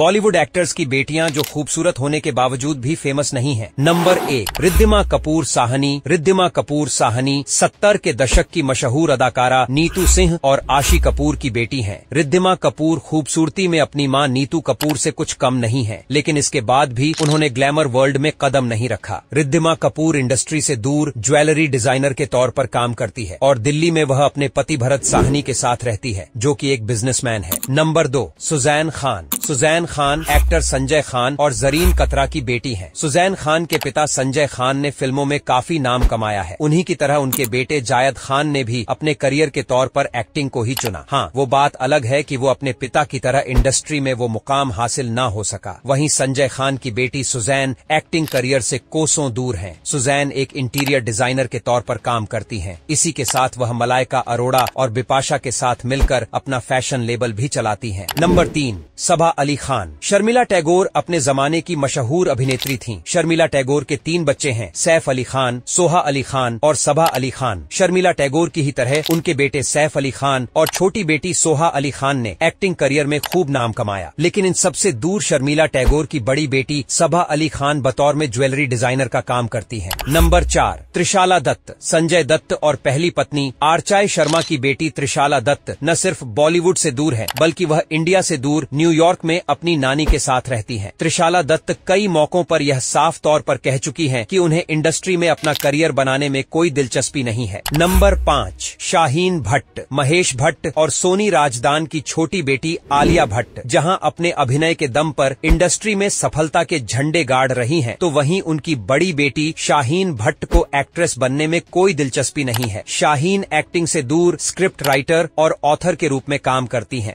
Bollywood actors की बेटियां जो खूबसूरत होने के बावजूद भी फेमस नहीं है नंबर एक रिद्धिमा कपूर साहनी रिद्धिमा कपूर साहनी सत्तर के दशक की मशहूर अदाकारा नीतू सिंह और आशी कपूर की बेटी हैं। रिद्धिमा कपूर खूबसूरती में अपनी मां नीतू कपूर से कुछ कम नहीं है लेकिन इसके बाद भी उन्होंने ग्लैमर वर्ल्ड में कदम नहीं रखा रिद्धिमा कपूर इंडस्ट्री से दूर ज्वेलरी डिजाइनर के तौर पर काम करती है और दिल्ली में वह अपने पति भरत साहनी के साथ रहती है जो की एक बिजनेसमैन है नंबर दो सुजैन खान सुजैन खान एक्टर संजय खान और जरीन कतरा की बेटी हैं। सुजैन खान के पिता संजय खान ने फिल्मों में काफी नाम कमाया है उन्हीं की तरह उनके बेटे जायद खान ने भी अपने करियर के तौर पर एक्टिंग को ही चुना हाँ वो बात अलग है कि वो अपने पिता की तरह इंडस्ट्री में वो मुकाम हासिल न हो सका वहीं संजय खान की बेटी सुजैन एक्टिंग करियर से कोसों दूर है सुजैन एक इंटीरियर डिजाइनर के तौर पर काम करती है इसी के साथ वह मलाइका अरोड़ा और बिपाशा के साथ मिलकर अपना फैशन लेबल भी चलाती है नंबर तीन सभा अली खान शर्मिला टैगोर अपने जमाने की मशहूर अभिनेत्री थीं। शर्मिला टैगोर के तीन बच्चे हैं सैफ अली खान सोहा अली खान और सभा अली खान शर्मिला टैगोर की ही तरह उनके बेटे सैफ अली खान और छोटी बेटी सोहा अली खान ने एक्टिंग करियर में खूब नाम कमाया लेकिन इन सबसे दूर शर्मिला टैगोर की बड़ी बेटी सबा अली खान बतौर में ज्वेलरी डिजाइनर का काम करती है नंबर चार त्रिशाला दत्त संजय दत्त और पहली पत्नी आरचाई शर्मा की बेटी त्रिशाला दत्त न सिर्फ बॉलीवुड से दूर है बल्कि वह इंडिया से दूर न्यूयॉर्क में अपनी नानी के साथ रहती हैं। त्रिशाला दत्त कई मौकों पर यह साफ तौर पर कह चुकी हैं कि उन्हें इंडस्ट्री में अपना करियर बनाने में कोई दिलचस्पी नहीं है नंबर पाँच शाहीन भट्ट महेश भट्ट और सोनी राजदान की छोटी बेटी आलिया भट्ट जहाँ अपने अभिनय के दम पर इंडस्ट्री में सफलता के झंडे गाड़ रही है तो वहीं उनकी बड़ी बेटी शाहीन भट्ट को एक्ट्रेस बनने में कोई दिलचस्पी नहीं है शाहीन एक्टिंग से दूर स्क्रिप्ट राइटर और ऑथर के रूप में काम करती हैं